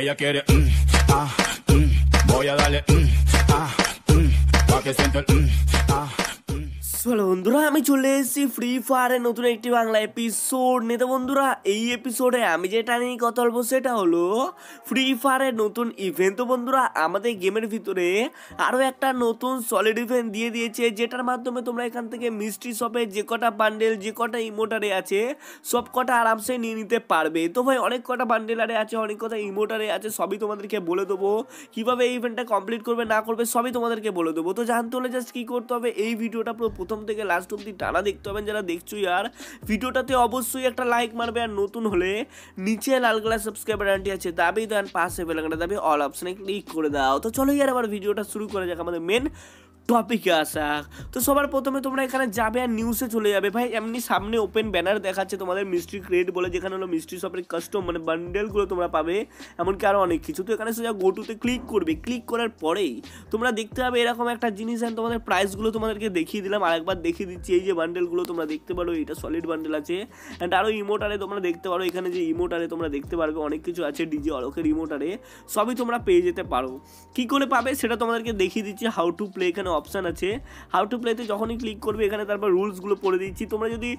Ella quiere, mm, ah, mm, voy a darle, mm, ah, mm, pa' que sienta el, mm, ah. Hello বন্ধুরা আমি চলে এসেছি free ফায়ারের নতুন একটি বাংলা এপিসোড নিতে বন্ধুরা এই এপিসোডে আমি যেটা নিয়ে কথা বলবো সেটা হলো ফ্রি ফায়ারের নতুন ইভেন্ট তো বন্ধুরা আমাদের গেমের ভিতরে আরও একটা নতুন সলিড ইভেন্ট দিয়ে দিয়েছে যেটার মাধ্যমে তোমরা এখান থেকে মিষ্টি শপে যে কটা বান্ডেল যে কটা ইমোটারে আছে সব কটা আরামসে নিয়ে নিতে পারবে তো ভাই অনেক কটা বান্ডেলারে আছে অনেক কটা ইমোটারে আছে সবই তোমাদেরকে বলে দেবো কীভাবে এই ইভেন্টটা কমপ্লিট করবে না করবে সবই তোমাদেরকে বলে দেবো তো জানতে হলে জাস্ট কী করতে হবে এই ভিডিওটা পুরো প্রথম থেকে লাস্ট অব্দি টানা দেখতে পাবেন যারা দেখছো আর ভিডিওটাতে অবশ্যই একটা লাইক মারবে আর নতুন হলে নিচে লাল কালার সাবস্ক্রাইবার আন্টি আছে দাবি দেন পাশে বেলাকাটা দাবি অল অপশানে ক্লিক করে দাও তো চলো ইয়ার আবার ভিডিওটা শুরু করা যাক আমাদের মেন টপিকে আসা তো সবার প্রথমে তোমরা এখানে যাবে আর নিউজে চলে যাবে ভাই এমনি সামনে ওপেন ব্যানার দেখাচ্ছে তোমাদের মিস্ট্রি ক্রিয়েট বলে যেখানে হলো মিস্ট্রি শপের কাস্টম মানে বান্ডেলগুলো তোমরা পাবে এমনকি আরও অনেক কিছু তো এখানে সোজা গোটুতে ক্লিক করবে ক্লিক করার পরেই তোমরা দেখতে পাবে এরকম একটা জিনিস অ্যান্ড তোমাদের প্রাইসগুলো তোমাদেরকে দেখিয়ে দিলাম আরেকবার দেখিয়ে দিচ্ছি এই যে বান্ডেলগুলো তোমরা দেখতে পারো এটা সলিড বান্ডেল আছে অ্যান্ড আরও ইমোটারে তোমরা দেখতে পারো এখানে যে ইমোটারে তোমরা দেখতে পারবে অনেক কিছু আছে ডিজে অলকের ইমোটারে সবই তোমরা পেয়ে যেতে পারো কী করে পাবে সেটা তোমাদেরকে দেখিয়ে দিচ্ছি হাউ টু প্লে এখানে অপশান আছে হাউ টু প্লেতে যখনই ক্লিক করবে এখানে তারপর রুলসগুলো পড়ে দিচ্ছি তোমরা যদি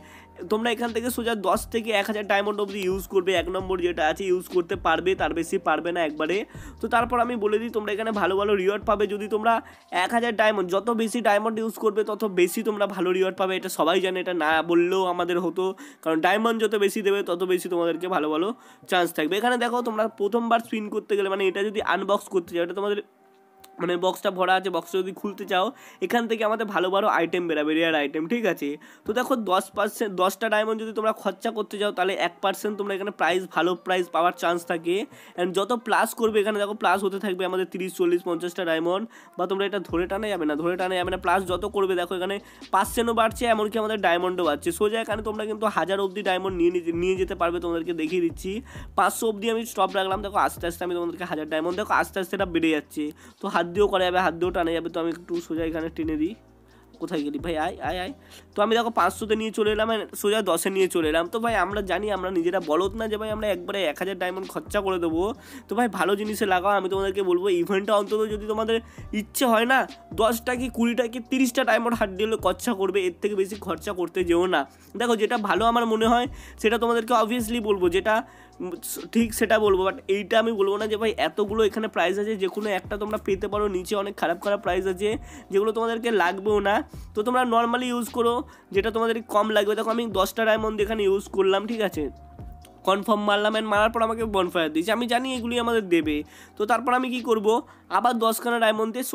তোমরা এখান থেকে সোজা দশ থেকে এক হাজার ডায়মন্ড অবধি ইউজ করবে এক নম্বর যেটা আছে ইউজ করতে পারবে তার বেশি পারবে না একবারে তো তারপর আমি বলে দিই তোমরা এখানে ভালো ভালো রিওয়ার্ড পাবে যদি তোমরা এক হাজার ডায়মন্ড যত বেশি ডায়মন্ড ইউজ করবে তত বেশি তোমরা ভালো রিওয়ার্ড পাবে এটা সবাই জানে এটা না বললেও আমাদের হতো কারণ ডায়মন্ড যত বেশি দেবে তত বেশি তোমাদেরকে ভালো ভালো চান্স থাকবে এখানে দেখো তোমরা প্রথমবার স্পিন করতে গেলে মানে এটা যদি আনবক্স করতে যাও এটা তোমাদের মানে বক্সটা ভরা আছে বক্সটা যদি খুলতে চাও এখান থেকে আমাদের ভালো ভালো আইটেম বেরাবে রেয়ার আইটেম ঠিক আছে তো দেখো দশ পার্সেন্ট দশটা ডায়মন্ড যদি তোমরা খরচা করতে যাও তাহলে এক পার্সেন্ট তোমরা এখানে প্রাইস ভালো প্রাইস পাওয়ার চান্স থাকে অ্যান্ড যত প্লাস করবে এখানে দেখো প্লাস হতে থাকবে আমাদের তিরিশ চল্লিশ পঞ্চাশটা ডায়মন্ড বা তোমরা এটা ধরে টানা যাবে না ধরে টানা যাবে না প্লাস যত করবে দেখো এখানে পার্সেন্টও বাড়ছে এমনকি আমাদের ডায়মন্ডও বাড়ছে সোজা এখানে তোমরা কিন্তু হাজার অবধি ডায়মন্ড নিয়ে নিয়ে যেতে পারবে তোমাদেরকে দেখিয়ে দিচ্ছি পাঁচশো অবধি আমি স্টপ রাখলাম দেখো আস্তে আস্তে আমি তোমাদেরকে হাজার ডায়মন্ড দেখো আস্তে আস্তে এটা বেড়ে যাচ্ছে তো হাত দিয়েও করা যাবে হাত দিয়েও টানা যাবে তো আমি একটু সোজা এখানে টেনে দিই কোথায় গেলি ভাই আয় আয় আয় তো আমি দেখো পাঁচশোতে নিয়ে চলে এলাম সোজা দশে নিয়ে চলে এলাম তো ভাই আমরা জানি আমরা নিজেরা বলত না যে ভাই আমরা একবারে এক হাজার ডায়মন্ড খরচা করে দেবো তো ভাই ভালো জিনিসে লাগাও আমি তোমাদেরকে বলবো ইভেন্টটা অন্তত যদি তোমাদের ইচ্ছে হয় না দশটা কি কুড়িটা কি তিরিশটা ডায়মন্ড হাট দিলে খরচা করবে এর থেকে বেশি খরচা করতে যেও না দেখো যেটা ভালো আমার মনে হয় সেটা তোমাদেরকে অবভিয়াসলি বলবো যেটা ঠিক সেটা বলবো বাট এইটা আমি বলবো না যে ভাই এতগুলো এখানে প্রাইস আছে যে কোনো একটা তোমরা পেতে পারো নিচে অনেক খারাপ খারাপ প্রাইস আছে যেগুলো তোমাদেরকে লাগবেও না তো তোমরা নর্মালি ইউজ করো যেটা তোমাদের কম লাগবে দেখো আমি দশটা ডায়মন্ড এখানে ইউজ করলাম ঠিক আছে কনফার্ম মারলাম অ্যান্ড মারার পর আমাকে বনফায়ার দিয়েছে আমি জানি এগুলি আমাদের দেবে তো তারপর আমি কি করব আবার দশখানা ডায়মন্ড দিয়ে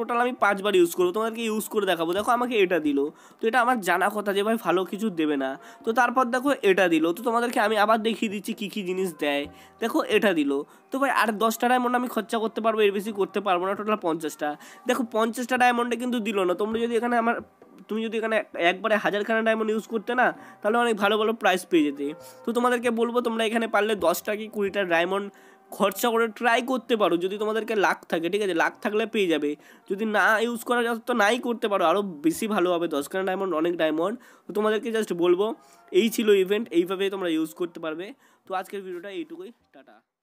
টোটাল আমি পাঁচবার ইউজ করবো তোমাদেরকে ইউজ করে দেখাবো দেখো আমাকে এটা দিল তো এটা আমার জানা কথা যে ভাই ভালো কিছু দেবে না তো তারপর দেখো এটা দিল তো তোমাদেরকে আমি আবার দেখিয়ে দিচ্ছি কী কী জিনিস দেয় দেখো এটা দিল তো ভাই আর দশটা ডায়মন্ড আমি খরচা করতে পারবো এর বেশি করতে পারবো না টোটাল পঞ্চাশটা দেখো পঞ্চাশটা ডায়মন্ডে কিন্তু দিল না তোমরা যদি এখানে আমার তুমি যদি এখানে একবারে হাজারখানা ডায়মন্ড ইউজ করতে না তাহলে অনেক ভালো ভালো প্রাইস পেয়ে যেতে তো তোমাদেরকে বলবো তোমরা এখানে পারলে দশটা কি কুড়িটা ডায়মন্ড খরচা করে ট্রাই করতে পারো যদি তোমাদেরকে লাখ থাকে ঠিক আছে লাখ থাকলে পেয়ে যাবে যদি না ইউজ করা যায় তো নাই করতে পারো আরও বেশি ভালো হবে দশখানা ডায়মন্ড অনেক ডায়মন্ড তো তোমাদেরকে জাস্ট বলবো এই ছিল ইভেন্ট এইভাবে তোমরা ইউজ করতে পারবে তো আজকের ভিডিওটা এইটুকুই টাটা